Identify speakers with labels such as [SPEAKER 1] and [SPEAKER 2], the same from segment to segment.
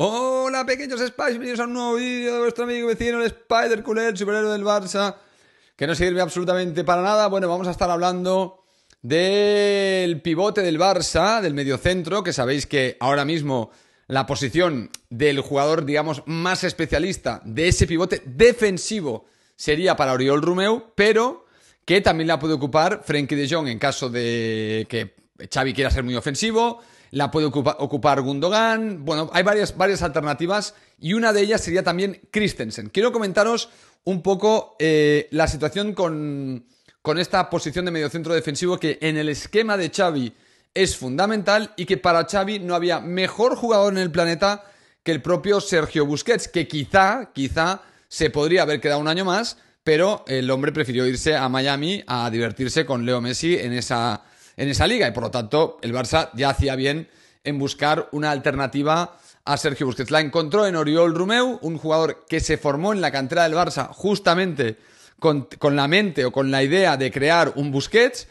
[SPEAKER 1] Hola pequeños Spice! bienvenidos a un nuevo vídeo de vuestro amigo vecino, el Spider Cule, el superhéroe del Barça, que no sirve absolutamente para nada. Bueno, vamos a estar hablando del pivote del Barça, del mediocentro, que sabéis que ahora mismo la posición del jugador, digamos, más especialista de ese pivote defensivo sería para Oriol Romeu, pero que también la puede ocupar Frenkie de Jong en caso de que Xavi quiera ser muy ofensivo, la puede ocupar Gundogan. Bueno, hay varias, varias alternativas y una de ellas sería también Christensen. Quiero comentaros un poco eh, la situación con, con esta posición de mediocentro defensivo que en el esquema de Xavi es fundamental y que para Xavi no había mejor jugador en el planeta que el propio Sergio Busquets, que quizá, quizá se podría haber quedado un año más, pero el hombre prefirió irse a Miami a divertirse con Leo Messi en esa en esa liga. Y por lo tanto, el Barça ya hacía bien en buscar una alternativa a Sergio Busquets. La encontró en Oriol Rumeu, un jugador que se formó en la cantera del Barça justamente con, la mente o con la idea de crear un Busquets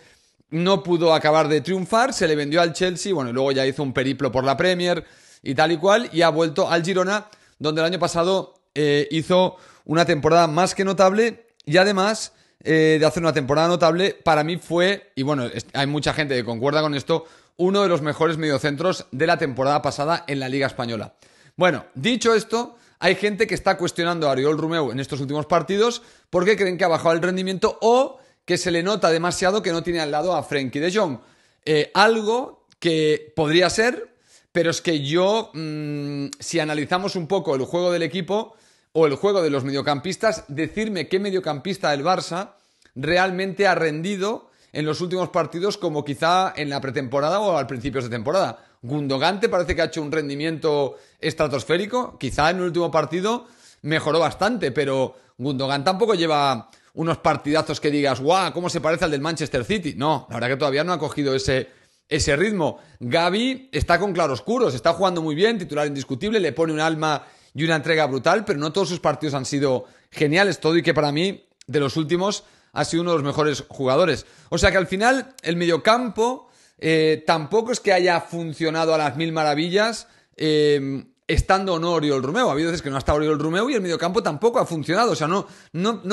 [SPEAKER 1] no pudo acabar de triunfar, se le vendió al Chelsea, bueno, y luego ya hizo un periplo por la Premier y tal y cual, y ha vuelto al Girona, donde el año pasado eh, hizo una temporada más que notable y además eh, de hacer una temporada notable, para mí fue, y bueno, hay mucha gente que concuerda con esto, uno de los mejores mediocentros de la temporada pasada en la Liga Española. Bueno, dicho esto, hay gente que está cuestionando a Ariol Romeu en estos últimos partidos porque creen que ha bajado el rendimiento o que se le nota demasiado que no tiene al lado a Frenkie de Jong. Eh, algo que podría ser, pero es que yo, mm, si analizamos un poco el juego del equipo, o el juego de los mediocampistas, decirme qué mediocampista del Barça realmente ha rendido en los últimos partidos como quizá en la pretemporada o al principio de temporada. Gundogan te parece que ha hecho un rendimiento estratosférico, quizá en el último partido mejoró bastante, pero Gundogan tampoco lleva unos partidazos que digas, guau, ¿cómo se parece al del Manchester City? No, la verdad que todavía no ha cogido ese, ese ritmo. Gaby está con claroscuros, está jugando muy bien, titular indiscutible, le pone un alma y una entrega brutal, pero no todos sus partidos han sido geniales. Todo y que para mí, de los últimos, ha sido uno de los mejores jugadores. O sea que al final, el mediocampo eh, tampoco es que haya funcionado a las mil maravillas. Eh, estando o no Oriol Romeo. Ha habido veces que no ha estado Oriol Rumeo y el mediocampo tampoco ha funcionado. O sea, no,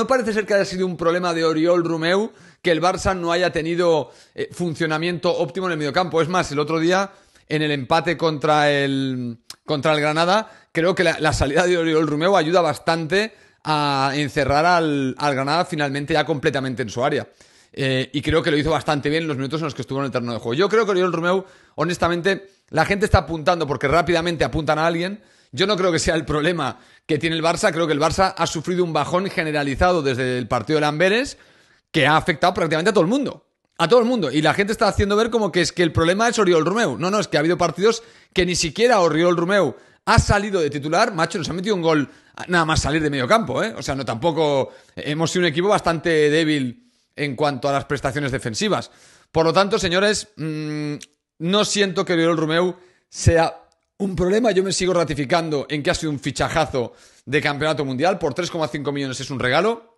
[SPEAKER 1] parece ser que haya sido un problema de Oriol Romeu que el Barça no haya tenido eh, funcionamiento óptimo en el mediocampo. Es más, el otro día en el empate contra el, contra el Granada, creo que la, salida de Oriol Romeo ayuda bastante a encerrar al, Granada finalmente ya completamente en su área. Eh, y creo que lo hizo bastante bien en los minutos en los que estuvo en el terreno de juego. Yo creo que Oriol Romeu, honestamente, la gente está apuntando porque rápidamente apuntan a alguien. Yo no creo que sea el problema que tiene el Barça. Creo que el Barça ha sufrido un bajón generalizado desde el partido de Lamberes que ha afectado prácticamente a todo el mundo. A todo el mundo. Y la gente está haciendo ver como que es que el problema es Oriol Romeu. No, no, es que ha habido partidos que ni siquiera Oriol Romeu ha salido de titular. Macho, nos ha metido un gol nada más salir de medio campo, ¿eh? O sea, no tampoco. Hemos sido un equipo bastante débil en cuanto a las prestaciones defensivas. Por lo tanto, señores, mm, no siento que Oriol Romeu sea un problema. Yo me sigo ratificando en que ha sido un fichajazo de campeonato mundial. Por 3,5 millones es un regalo.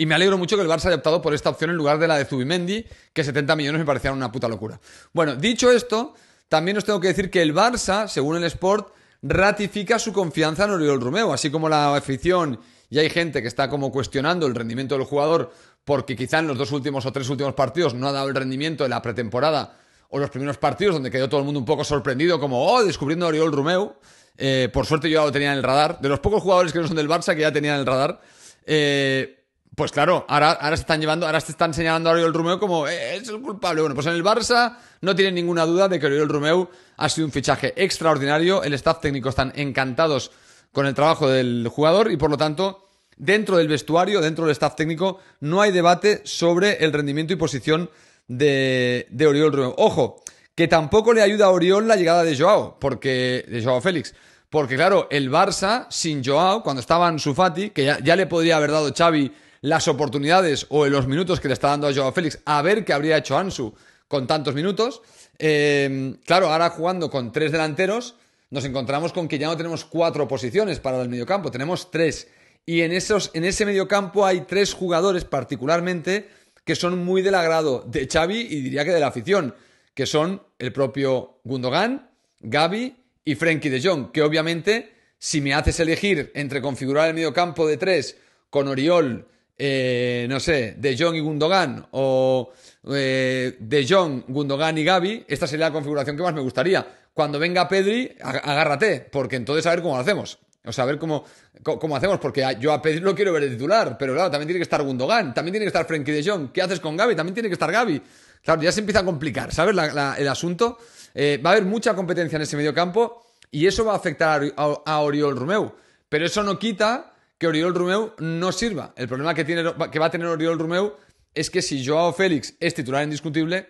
[SPEAKER 1] Y me alegro mucho que el Barça haya optado por esta opción en lugar de la de Zubimendi, que 70 millones me parecían una puta locura. Bueno, dicho esto, también os tengo que decir que el Barça, según el Sport, ratifica su confianza en Oriol Romeo, así como la afición y hay gente que está como cuestionando el rendimiento del jugador porque quizá en los dos últimos o tres últimos partidos no ha dado el rendimiento de la pretemporada o los primeros partidos donde quedó todo el mundo un poco sorprendido como, oh, descubriendo a Oriol Romeu. Eh, por suerte yo ya lo tenía en el radar. De los pocos jugadores que no son del Barça que ya tenían en el radar. Eh, pues claro, ahora, ahora se están llevando, ahora se están señalando a Oriol Romeu como eh, es el culpable. Bueno, pues en el Barça no tienen ninguna duda de que Oriol Romeu ha sido un fichaje extraordinario. El staff técnico están encantados con el trabajo del jugador y por lo tanto dentro del vestuario, dentro del staff técnico, no hay debate sobre el rendimiento y posición de, de Oriol Romeu. Ojo, que tampoco le ayuda a Oriol la llegada de Joao, porque de Joao Félix. Porque claro, el Barça sin Joao, cuando estaba en Sufati, que ya, ya le podría haber dado Xavi las oportunidades o los minutos que le está dando a Joao Félix, a ver qué habría hecho Ansu con tantos minutos. Em, claro, ahora jugando con tres delanteros, nos encontramos con que ya no tenemos cuatro posiciones para el mediocampo, tenemos tres. Y en, esos, en ese mediocampo hay tres jugadores particularmente que son muy del agrado de Xavi y diría que de la afición, que son el propio Gundogan, Gaby y Frenkie de Jong, que obviamente si me haces elegir entre configurar el mediocampo de tres con Oriol, eh, no sé, De Jong y Gundogan o eh, De Jong, Gundogan y Gaby, esta sería la configuración que más me gustaría. Cuando venga Pedri, agárrate, porque entonces a ver cómo lo hacemos. O sea, a ver cómo, cómo hacemos, porque yo a Pedri no quiero ver el titular, pero claro, también tiene que estar Gundogan, también tiene que estar Frenkie de Jong. ¿Qué haces con Gaby? También tiene que estar Gaby. Claro, ya se empieza a complicar, ¿sabes? el asunto. Eh, va a haber mucha competencia en ese medio campo y eso va a afectar a, a Oriol Romeu. Pero eso no quita que Oriol Romeu no sirva. El problema que, tiene, que va a tener Oriol Romeu es que si Joao Félix es titular indiscutible,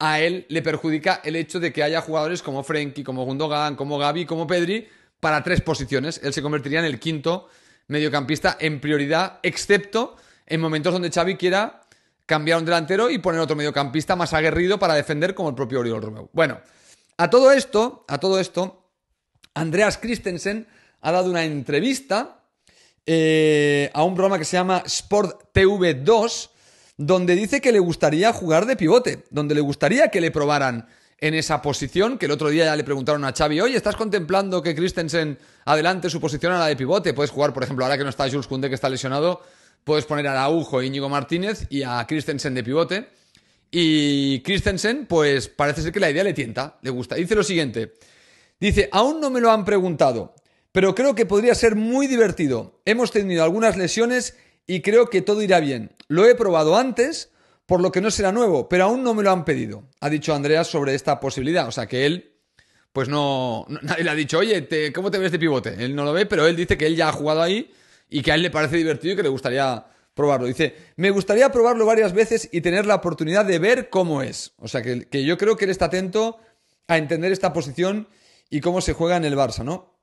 [SPEAKER 1] a él le perjudica el hecho de que haya jugadores como Frenkie, como Gundogan, como Gaby, como Pedri, para tres posiciones. Él se convertiría en el quinto mediocampista en prioridad, excepto en momentos donde Xavi quiera cambiar un delantero y poner otro mediocampista más aguerrido para defender como el propio Oriol Romeu. Bueno, a todo esto, a todo esto, Andreas Christensen ha dado una entrevista eh, a un programa que se llama Sport TV 2, donde dice que le gustaría jugar de pivote, donde le gustaría que le probaran en esa posición, que el otro día ya le preguntaron a Xavi, oye, ¿estás contemplando que Christensen adelante su posición a la de pivote? Puedes jugar, por ejemplo, ahora que no está Jules Kunde, que está lesionado, puedes poner a Araujo, e Íñigo Martínez y a Christensen de pivote. Y Christensen, pues parece ser que la idea le tienta, le gusta. Dice lo siguiente, dice, aún no me lo han preguntado, pero creo que podría ser muy divertido. Hemos tenido algunas lesiones y creo que todo irá bien. Lo he probado antes, por lo que no será nuevo, pero aún no me lo han pedido, ha dicho Andrea sobre esta posibilidad. O sea que él, pues no, nadie le ha dicho, oye, ¿cómo te ves de pivote? Él no lo ve, pero él dice que él ya ha jugado ahí y que a él le parece divertido y que le gustaría probarlo. Dice, me gustaría probarlo varias veces y tener la oportunidad de ver cómo es. O sea que, que yo creo que él está atento a entender esta posición y cómo se juega en el Barça, ¿no?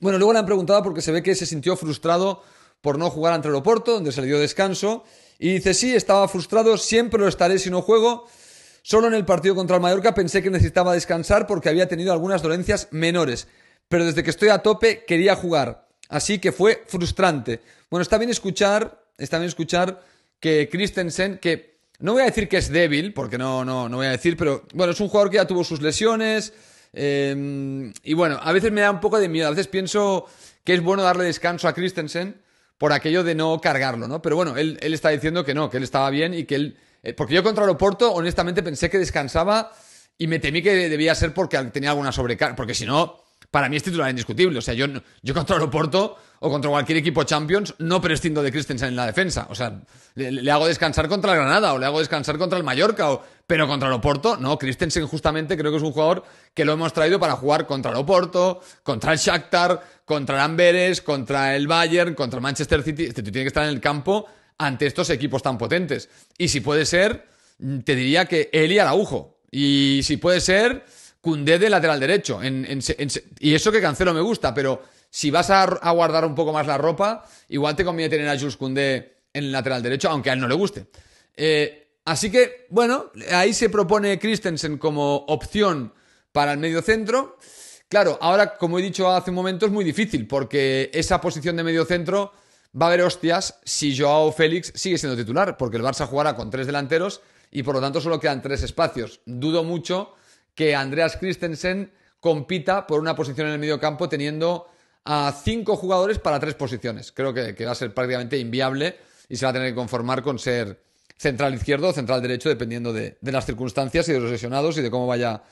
[SPEAKER 1] Bueno, luego le han preguntado porque se ve que se sintió frustrado por no jugar ante el Oporto, donde se le dio descanso. Y dice, sí, estaba frustrado, siempre lo estaré si no juego. Solo en el partido contra el Mallorca pensé que necesitaba descansar porque había tenido algunas dolencias menores. Pero desde que estoy a tope quería jugar. Así que fue frustrante. Bueno, está bien escuchar, está bien escuchar que Christensen, que no voy a decir que es débil, porque no, no, no voy a decir, pero bueno, es un jugador que ya tuvo sus lesiones, Em, y bueno, a veces me da un poco de miedo, a veces pienso que es bueno darle descanso a Christensen por aquello de no cargarlo, ¿no? Pero bueno, él, está diciendo que no, que él estaba bien y que él... Eh, porque yo contra el honestamente, pensé que descansaba y me temí que debía ser porque tenía alguna sobrecarga, porque si no, para mí es titular indiscutible. O sea, yo, yo contra el o contra cualquier equipo Champions no prescindo de Christensen en la defensa. O sea, le, hago descansar contra el Granada o le hago descansar contra el Mallorca, pero contra el no. Christensen justamente creo que es un jugador que lo hemos traído para jugar contra el contra el Shakhtar, contra el Amberes, contra el Bayern, contra el Manchester City. Este tiene que estar en el campo ante estos equipos tan potentes. Y si puede ser, mm, te diría que Eli Araujo. Y si puede ser Kundé de lateral derecho. y eso que Cancelo me gusta, pero si vas a, guardar un poco más la ropa, igual te conviene tener a Jules Kundé en lateral derecho, aunque a él no le guste. Eh, así que, bueno, ahí se propone Christensen como opción para el medio centro. Claro, ahora, como he dicho hace un momento, es muy difícil, porque esa posición de medio centro va a haber hostias si Joao Félix sigue siendo titular, porque el Barça jugará con tres delanteros y por lo tanto solo quedan tres espacios. Dudo mucho que Andreas Christensen compita por una posición en el medio campo teniendo a cinco jugadores para tres posiciones. Creo que, va a ser prácticamente inviable y se va a tener que conformar con ser central izquierdo o central derecho, dependiendo de, las circunstancias y de los lesionados y de cómo vaya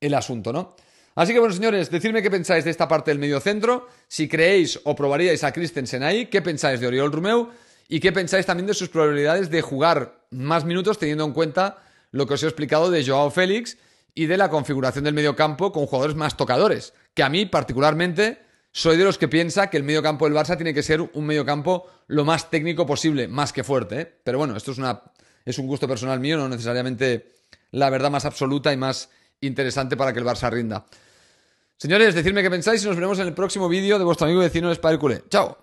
[SPEAKER 1] el asunto, ¿no? Así que bueno, señores, decidme qué pensáis de esta parte del medio centro, si creéis o probaríais a Christensen ahí, qué pensáis de Oriol Rumeu y qué pensáis también de sus probabilidades de jugar más minutos teniendo en cuenta lo que os he explicado de Joao Félix y de la configuración del mediocampo con jugadores más tocadores, que a mí particularmente soy de los que piensa que el mediocampo del Barça tiene que ser un mediocampo lo más técnico posible, más que fuerte, ¿eh? pero bueno, esto es una es un gusto personal mío, no necesariamente la verdad más absoluta y más interesante para que el Barça rinda. Señores, decidme qué pensáis y nos veremos en el próximo vídeo de vuestro amigo vecino Spider ¡Chao!